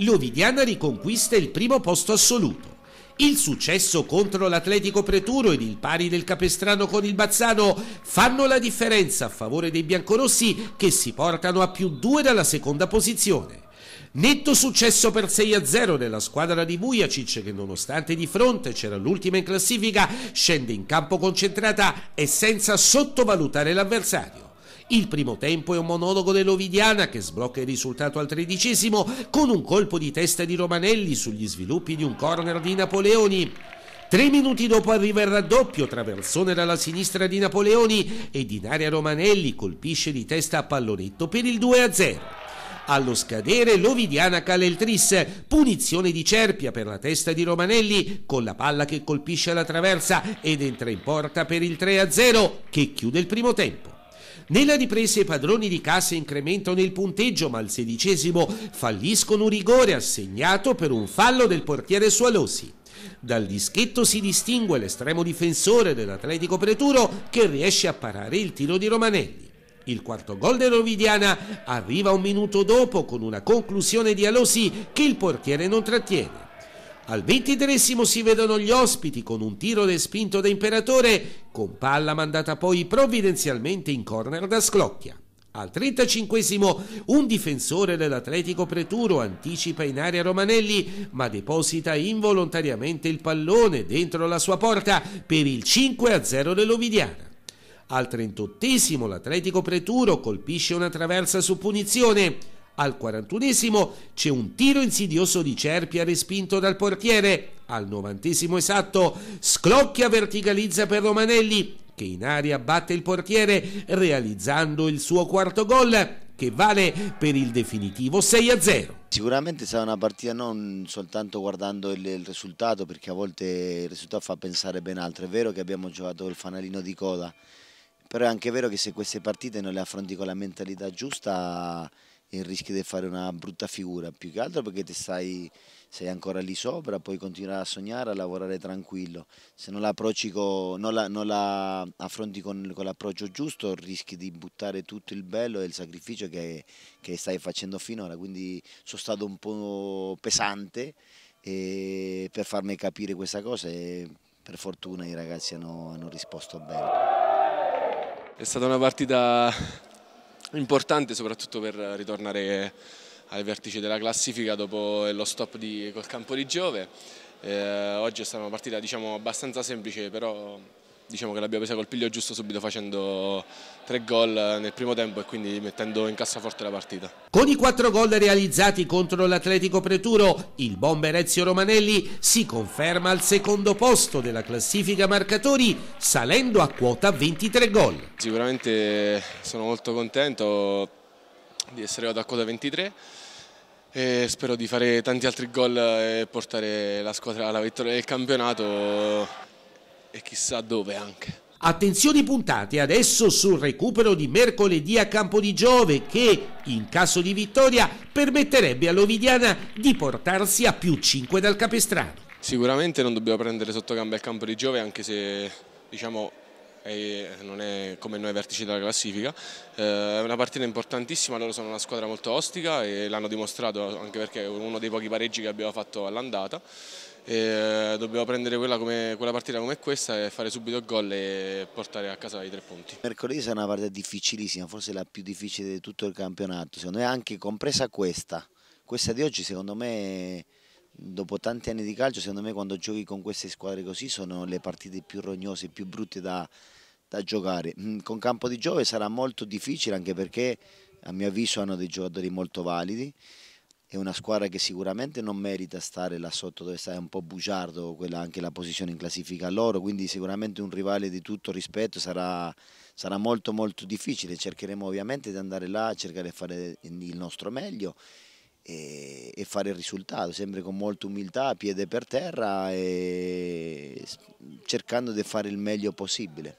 l'Ovidiana riconquista il primo posto assoluto. Il successo contro l'Atletico Preturo ed il pari del Capestrano con il Bazzano fanno la differenza a favore dei biancorossi che si portano a più due dalla seconda posizione. Netto successo per 6-0 della squadra di Vujacic che nonostante di fronte c'era l'ultima in classifica scende in campo concentrata e senza sottovalutare l'avversario. Il primo tempo è un monologo dell'Ovidiana che sblocca il risultato al tredicesimo con un colpo di testa di Romanelli sugli sviluppi di un corner di Napoleoni. Tre minuti dopo arriva il raddoppio, traversone dalla sinistra di Napoleoni e in area Romanelli colpisce di testa a pallonetto per il 2-0. Allo scadere l'Ovidiana cala il tris, punizione di Cerpia per la testa di Romanelli con la palla che colpisce la traversa ed entra in porta per il 3-0 che chiude il primo tempo. Nella ripresa i padroni di casa incrementano il punteggio, ma al sedicesimo falliscono un rigore assegnato per un fallo del portiere Sualosi. Dal dischetto si distingue l'estremo difensore dell'Atletico Preturo che riesce a parare il tiro di Romanelli. Il quarto gol dell'Ovidiana arriva un minuto dopo con una conclusione di Alosi che il portiere non trattiene. Al ventitresimo si vedono gli ospiti con un tiro respinto da Imperatore, con palla mandata poi provvidenzialmente in corner da Sclocchia. Al trentacinquesimo un difensore dell'Atletico Preturo anticipa in area Romanelli, ma deposita involontariamente il pallone dentro la sua porta per il 5-0 dell'Ovidiana. Al 38 l'Atletico Preturo colpisce una traversa su punizione. Al 41 c'è un tiro insidioso di Cerpia respinto dal portiere. Al 90 esatto Sclocchia verticalizza per Romanelli che in aria batte il portiere realizzando il suo quarto gol che vale per il definitivo 6-0. Sicuramente sarà una partita non soltanto guardando il, il, risultato, perché a volte il risultato fa pensare ben altro. È vero che abbiamo giocato il fanalino di coda, però è anche vero che se queste partite non le affronti con la mentalità giusta il rischio di fare una brutta figura, più che altro perché te stai, sei ancora lì sopra, puoi continuare a sognare, a lavorare tranquillo. Se non, con, non, la, non la, affronti con, con l'approccio giusto rischi di buttare tutto il bello e il sacrificio che, che stai facendo finora, quindi sono stato un po' pesante per farmi capire questa cosa e per fortuna i ragazzi hanno, hanno risposto bene. È stata una partita importante soprattutto per ritornare al vertice della classifica dopo lo stop di, col campo di Giove. Eh, oggi è stata una partita diciamo, abbastanza semplice, però diciamo che l'abbiamo presa col piglio giusto subito facendo tre gol nel primo tempo e quindi mettendo in cassaforte la partita. Con i quattro gol realizzati contro l'Atletico Preturo, il bomber Ezio Romanelli si conferma al secondo posto della classifica marcatori salendo a quota 23 gol. Sicuramente sono molto contento di essere arrivato a quota 23 e spero di fare tanti altri gol e portare la squadra alla vittoria del campionato e chissà dove anche. Attenzioni puntate adesso sul recupero di mercoledì a campo di Giove che, in caso di vittoria, permetterebbe all'Ovidiana di portarsi a più 5 dal Capestrano. Sicuramente non dobbiamo prendere sotto gambe il campo di Giove anche se diciamo, è, non è come noi ai vertici della classifica. Eh, è una partita importantissima, loro sono una squadra molto ostica e l'hanno dimostrato anche perché è uno dei pochi pareggi che abbiamo fatto all'andata e eh, dobbiamo prendere quella, come, quella, partita come questa e fare subito il gol e portare a casa i tre punti. Mercoledì sarà una partita difficilissima, forse la più difficile di tutto il campionato, secondo me anche compresa questa, questa di oggi secondo me dopo tanti anni di calcio secondo me quando giochi con queste squadre così sono le partite più rognose, più brutte da, da giocare. Mm, con Campo di Giove sarà molto difficile anche perché a mio avviso hanno dei giocatori molto validi è una squadra che sicuramente non merita stare là sotto dove sta, è un po' bugiardo quella, anche la posizione in classifica loro, quindi sicuramente un rivale di tutto rispetto sarà, sarà molto molto difficile, cercheremo ovviamente di andare là, cercare di fare il nostro meglio e, e fare il risultato, sempre con molta umiltà, piede per terra e cercando di fare il meglio possibile.